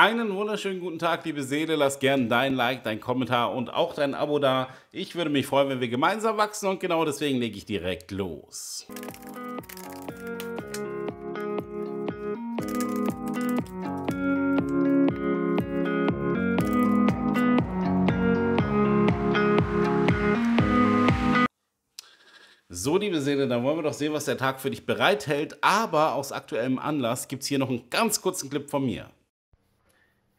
Einen wunderschönen guten Tag, liebe Seele. Lass gerne dein Like, dein Kommentar und auch dein Abo da. Ich würde mich freuen, wenn wir gemeinsam wachsen und genau deswegen lege ich direkt los. So, liebe Seele, dann wollen wir doch sehen, was der Tag für dich bereithält. Aber aus aktuellem Anlass gibt es hier noch einen ganz kurzen Clip von mir.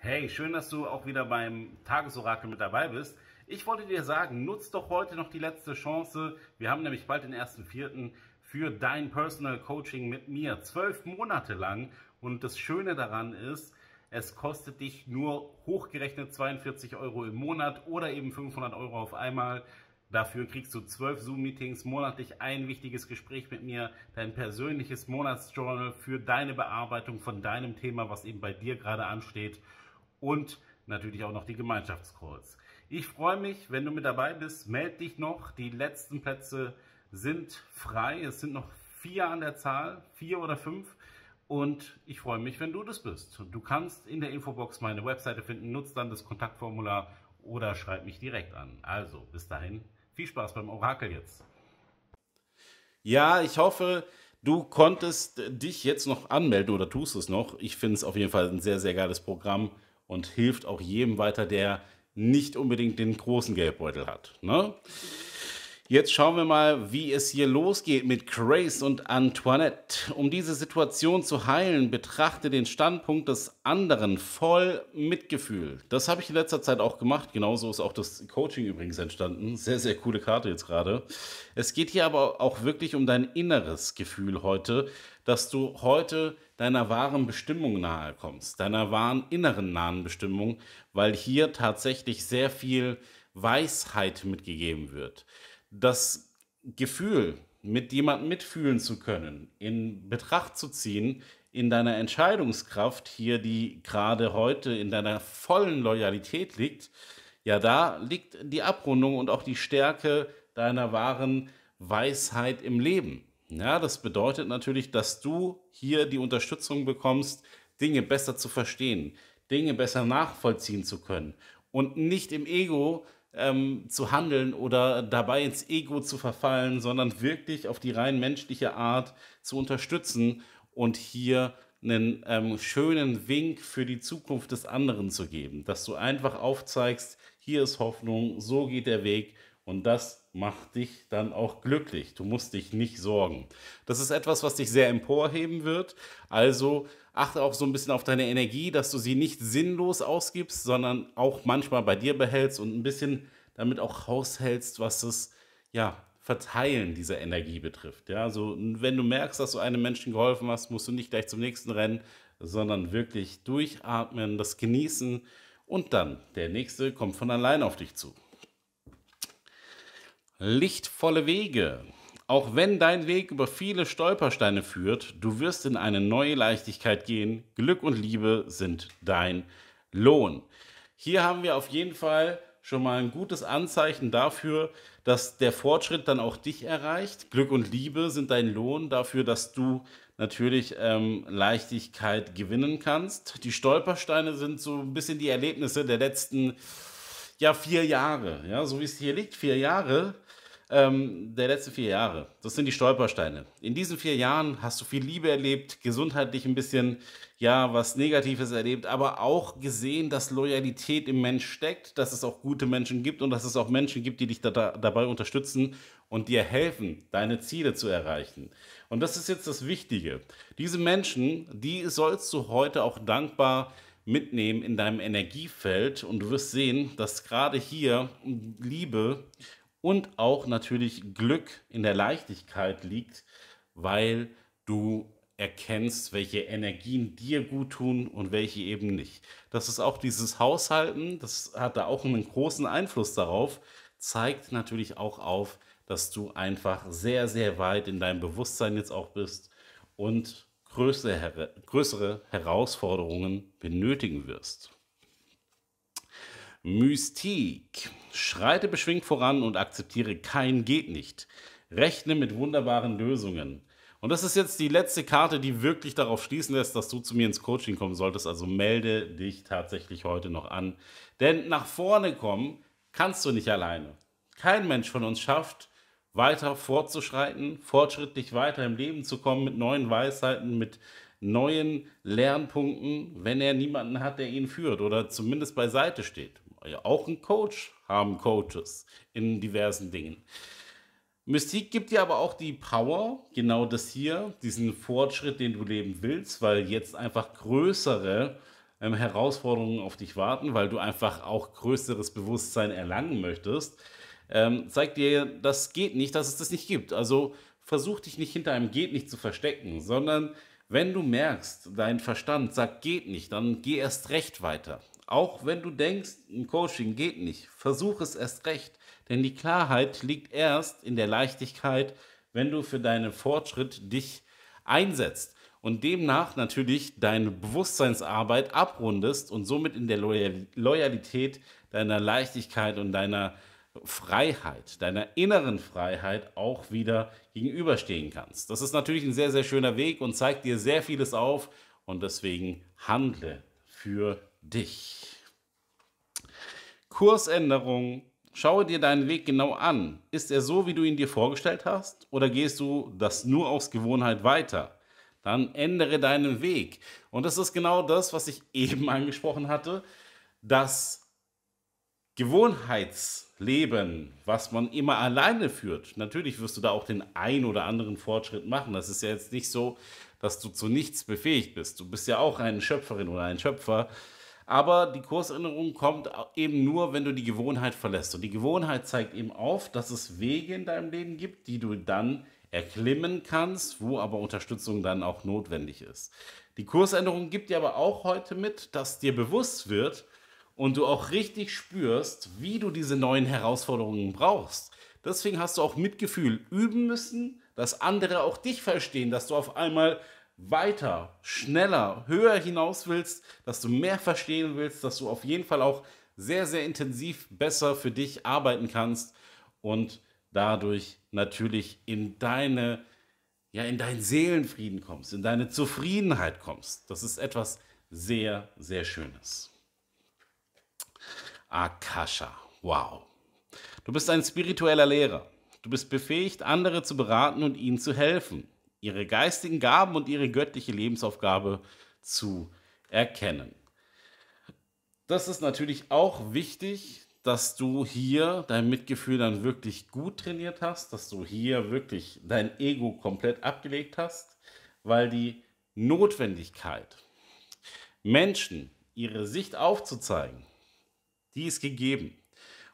Hey, schön, dass du auch wieder beim Tagesorakel mit dabei bist. Ich wollte dir sagen, nutz doch heute noch die letzte Chance. Wir haben nämlich bald den ersten Vierten für dein Personal Coaching mit mir. Zwölf Monate lang. Und das Schöne daran ist, es kostet dich nur hochgerechnet 42 Euro im Monat oder eben 500 Euro auf einmal. Dafür kriegst du zwölf Zoom-Meetings monatlich, ein wichtiges Gespräch mit mir, dein persönliches Monatsjournal für deine Bearbeitung von deinem Thema, was eben bei dir gerade ansteht und natürlich auch noch die Gemeinschaftscalls. Ich freue mich, wenn du mit dabei bist. Meld dich noch. Die letzten Plätze sind frei. Es sind noch vier an der Zahl, vier oder fünf. Und ich freue mich, wenn du das bist. Du kannst in der Infobox meine Webseite finden, nutzt dann das Kontaktformular oder schreib mich direkt an. Also, bis dahin, viel Spaß beim Orakel jetzt. Ja, ich hoffe, du konntest dich jetzt noch anmelden oder tust es noch. Ich finde es auf jeden Fall ein sehr, sehr geiles Programm und hilft auch jedem weiter, der nicht unbedingt den großen Geldbeutel hat. Ne? Jetzt schauen wir mal, wie es hier losgeht mit Grace und Antoinette. Um diese Situation zu heilen, betrachte den Standpunkt des anderen voll Mitgefühl. Das habe ich in letzter Zeit auch gemacht. Genauso ist auch das Coaching übrigens entstanden. Sehr, sehr coole Karte jetzt gerade. Es geht hier aber auch wirklich um dein inneres Gefühl heute, dass du heute deiner wahren Bestimmung nahe kommst, deiner wahren inneren nahen Bestimmung, weil hier tatsächlich sehr viel Weisheit mitgegeben wird das Gefühl, mit jemandem mitfühlen zu können, in Betracht zu ziehen, in deiner Entscheidungskraft hier, die gerade heute in deiner vollen Loyalität liegt, ja, da liegt die Abrundung und auch die Stärke deiner wahren Weisheit im Leben. Ja, das bedeutet natürlich, dass du hier die Unterstützung bekommst, Dinge besser zu verstehen, Dinge besser nachvollziehen zu können und nicht im Ego ähm, zu handeln oder dabei ins Ego zu verfallen, sondern wirklich auf die rein menschliche Art zu unterstützen und hier einen ähm, schönen Wink für die Zukunft des anderen zu geben, dass du einfach aufzeigst, hier ist Hoffnung, so geht der Weg und das macht dich dann auch glücklich. Du musst dich nicht sorgen. Das ist etwas, was dich sehr emporheben wird. Also achte auch so ein bisschen auf deine Energie, dass du sie nicht sinnlos ausgibst, sondern auch manchmal bei dir behältst und ein bisschen damit auch raushältst, was das ja, Verteilen dieser Energie betrifft. Ja, also wenn du merkst, dass du einem Menschen geholfen hast, musst du nicht gleich zum nächsten rennen, sondern wirklich durchatmen, das genießen und dann der nächste kommt von allein auf dich zu. Lichtvolle Wege. Auch wenn dein Weg über viele Stolpersteine führt, du wirst in eine neue Leichtigkeit gehen. Glück und Liebe sind dein Lohn. Hier haben wir auf jeden Fall schon mal ein gutes Anzeichen dafür, dass der Fortschritt dann auch dich erreicht. Glück und Liebe sind dein Lohn dafür, dass du natürlich ähm, Leichtigkeit gewinnen kannst. Die Stolpersteine sind so ein bisschen die Erlebnisse der letzten ja, vier Jahre. Ja, so wie es hier liegt, vier Jahre ähm, der letzten vier Jahre. Das sind die Stolpersteine. In diesen vier Jahren hast du viel Liebe erlebt, gesundheitlich ein bisschen, ja, was Negatives erlebt, aber auch gesehen, dass Loyalität im Mensch steckt, dass es auch gute Menschen gibt und dass es auch Menschen gibt, die dich da, da, dabei unterstützen und dir helfen, deine Ziele zu erreichen. Und das ist jetzt das Wichtige. Diese Menschen, die sollst du heute auch dankbar mitnehmen in deinem Energiefeld und du wirst sehen, dass gerade hier Liebe und auch natürlich Glück in der Leichtigkeit liegt, weil du erkennst, welche Energien dir gut tun und welche eben nicht. Das ist auch dieses Haushalten, das hat da auch einen großen Einfluss darauf, zeigt natürlich auch auf, dass du einfach sehr, sehr weit in deinem Bewusstsein jetzt auch bist und größere, größere Herausforderungen benötigen wirst. Mystik. Schreite beschwingt voran und akzeptiere kein geht nicht. Rechne mit wunderbaren Lösungen. Und das ist jetzt die letzte Karte, die wirklich darauf schließen lässt, dass du zu mir ins Coaching kommen solltest. Also melde dich tatsächlich heute noch an. Denn nach vorne kommen kannst du nicht alleine. Kein Mensch von uns schafft, weiter fortzuschreiten, fortschrittlich weiter im Leben zu kommen, mit neuen Weisheiten, mit neuen Lernpunkten, wenn er niemanden hat, der ihn führt oder zumindest beiseite steht. Auch ein Coach haben Coaches in diversen Dingen. Mystik gibt dir aber auch die Power, genau das hier, diesen Fortschritt, den du leben willst, weil jetzt einfach größere ähm, Herausforderungen auf dich warten, weil du einfach auch größeres Bewusstsein erlangen möchtest. Ähm, zeigt dir, das geht nicht, dass es das nicht gibt. Also versuch dich nicht hinter einem geht nicht zu verstecken, sondern wenn du merkst, dein Verstand sagt geht nicht, dann geh erst recht weiter. Auch wenn du denkst, ein Coaching geht nicht, versuch es erst recht, denn die Klarheit liegt erst in der Leichtigkeit, wenn du für deinen Fortschritt dich einsetzt und demnach natürlich deine Bewusstseinsarbeit abrundest und somit in der Loyalität deiner Leichtigkeit und deiner Freiheit, deiner inneren Freiheit auch wieder gegenüberstehen kannst. Das ist natürlich ein sehr, sehr schöner Weg und zeigt dir sehr vieles auf und deswegen handle für dich dich. Kursänderung. Schaue dir deinen Weg genau an. Ist er so, wie du ihn dir vorgestellt hast? Oder gehst du das nur aus Gewohnheit weiter? Dann ändere deinen Weg. Und das ist genau das, was ich eben angesprochen hatte. Das Gewohnheitsleben, was man immer alleine führt, natürlich wirst du da auch den ein oder anderen Fortschritt machen. Das ist ja jetzt nicht so, dass du zu nichts befähigt bist. Du bist ja auch eine Schöpferin oder ein Schöpfer aber die Kursänderung kommt eben nur, wenn du die Gewohnheit verlässt. Und die Gewohnheit zeigt eben auf, dass es Wege in deinem Leben gibt, die du dann erklimmen kannst, wo aber Unterstützung dann auch notwendig ist. Die Kursänderung gibt dir aber auch heute mit, dass dir bewusst wird und du auch richtig spürst, wie du diese neuen Herausforderungen brauchst. Deswegen hast du auch Mitgefühl üben müssen, dass andere auch dich verstehen, dass du auf einmal weiter, schneller, höher hinaus willst, dass du mehr verstehen willst, dass du auf jeden Fall auch sehr, sehr intensiv besser für dich arbeiten kannst und dadurch natürlich in deine, ja, in deinen Seelenfrieden kommst, in deine Zufriedenheit kommst. Das ist etwas sehr, sehr Schönes. Akasha, wow. Du bist ein spiritueller Lehrer. Du bist befähigt, andere zu beraten und ihnen zu helfen ihre geistigen Gaben und ihre göttliche Lebensaufgabe zu erkennen. Das ist natürlich auch wichtig, dass du hier dein Mitgefühl dann wirklich gut trainiert hast, dass du hier wirklich dein Ego komplett abgelegt hast, weil die Notwendigkeit, Menschen ihre Sicht aufzuzeigen, die ist gegeben.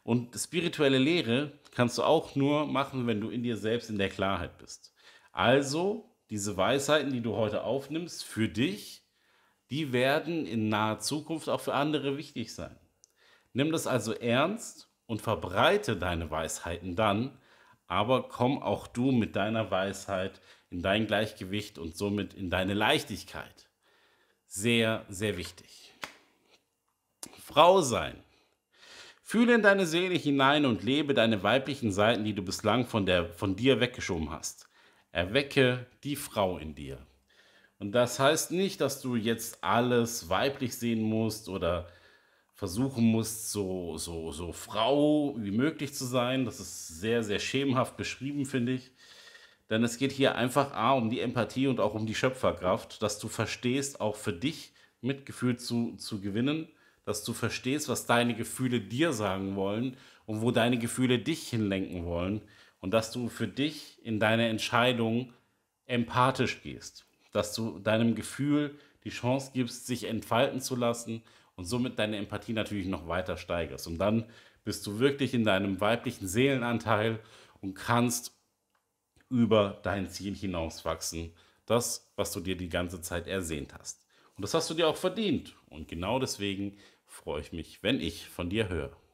Und spirituelle Lehre kannst du auch nur machen, wenn du in dir selbst in der Klarheit bist. Also, diese Weisheiten, die du heute aufnimmst für dich, die werden in naher Zukunft auch für andere wichtig sein. Nimm das also ernst und verbreite deine Weisheiten dann, aber komm auch du mit deiner Weisheit in dein Gleichgewicht und somit in deine Leichtigkeit. Sehr, sehr wichtig. Frau sein. Fühle in deine Seele hinein und lebe deine weiblichen Seiten, die du bislang von, der, von dir weggeschoben hast. Erwecke die Frau in dir. Und das heißt nicht, dass du jetzt alles weiblich sehen musst oder versuchen musst, so, so, so Frau wie möglich zu sein. Das ist sehr, sehr schemenhaft beschrieben, finde ich. Denn es geht hier einfach A, um die Empathie und auch um die Schöpferkraft, dass du verstehst, auch für dich Mitgefühl zu, zu gewinnen, dass du verstehst, was deine Gefühle dir sagen wollen und wo deine Gefühle dich hinlenken wollen und dass du für dich in deine Entscheidung empathisch gehst, dass du deinem Gefühl die Chance gibst, sich entfalten zu lassen und somit deine Empathie natürlich noch weiter steigerst. Und dann bist du wirklich in deinem weiblichen Seelenanteil und kannst über dein Ziel hinauswachsen, das, was du dir die ganze Zeit ersehnt hast. Und das hast du dir auch verdient. Und genau deswegen freue ich mich, wenn ich von dir höre.